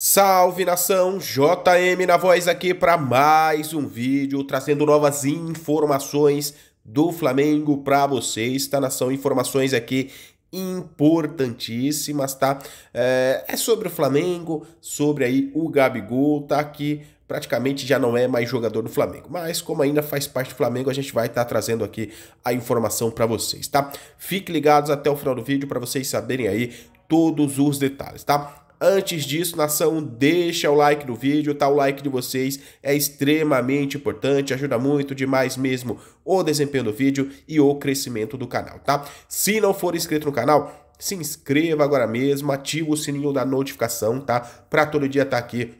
Salve nação, JM na voz aqui para mais um vídeo trazendo novas informações do Flamengo para vocês, tá nação? Informações aqui importantíssimas, tá? É, é sobre o Flamengo, sobre aí o Gabigol, tá que praticamente já não é mais jogador do Flamengo. Mas como ainda faz parte do Flamengo, a gente vai estar tá trazendo aqui a informação para vocês, tá? Fique ligados até o final do vídeo para vocês saberem aí todos os detalhes, tá? Antes disso, nação, deixa o like no vídeo, tá? O like de vocês é extremamente importante, ajuda muito demais mesmo o desempenho do vídeo e o crescimento do canal, tá? Se não for inscrito no canal, se inscreva agora mesmo, ativa o sininho da notificação, tá? Para todo dia estar tá aqui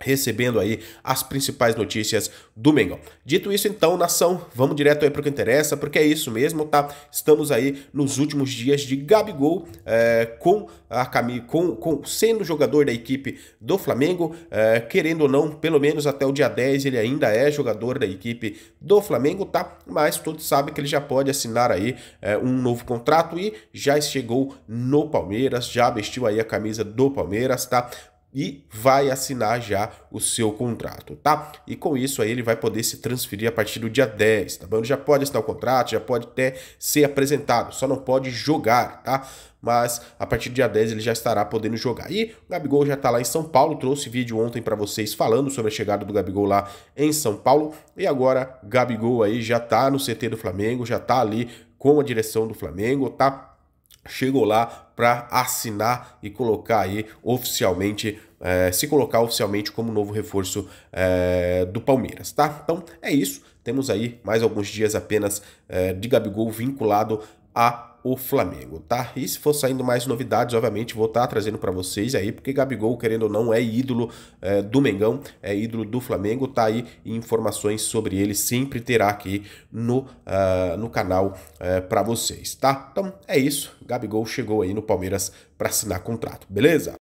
recebendo aí as principais notícias do Mengão. Dito isso então, nação, vamos direto aí para o que interessa, porque é isso mesmo, tá? Estamos aí nos últimos dias de Gabigol é, com a Camille, com, com sendo jogador da equipe do Flamengo, é, querendo ou não, pelo menos até o dia 10 ele ainda é jogador da equipe do Flamengo, tá? Mas todos sabem que ele já pode assinar aí é, um novo contrato e já chegou no Palmeiras, já vestiu aí a camisa do Palmeiras, tá? e vai assinar já o seu contrato, tá? E com isso aí ele vai poder se transferir a partir do dia 10, tá bom? Ele já pode assinar o contrato, já pode até ser apresentado, só não pode jogar, tá? Mas a partir do dia 10 ele já estará podendo jogar. E o Gabigol já está lá em São Paulo, trouxe vídeo ontem para vocês falando sobre a chegada do Gabigol lá em São Paulo. E agora Gabigol aí já está no CT do Flamengo, já está ali com a direção do Flamengo, tá? chegou lá para assinar e colocar aí oficialmente, é, se colocar oficialmente como novo reforço é, do Palmeiras, tá? Então é isso. Temos aí mais alguns dias apenas é, de Gabigol vinculado a o Flamengo, tá? E se for saindo mais novidades, obviamente vou estar tá trazendo para vocês aí, porque Gabigol, querendo ou não, é ídolo é, do Mengão, é ídolo do Flamengo, tá aí informações sobre ele sempre terá aqui no, uh, no canal uh, é, para vocês, tá? Então é isso, Gabigol chegou aí no Palmeiras para assinar contrato, beleza?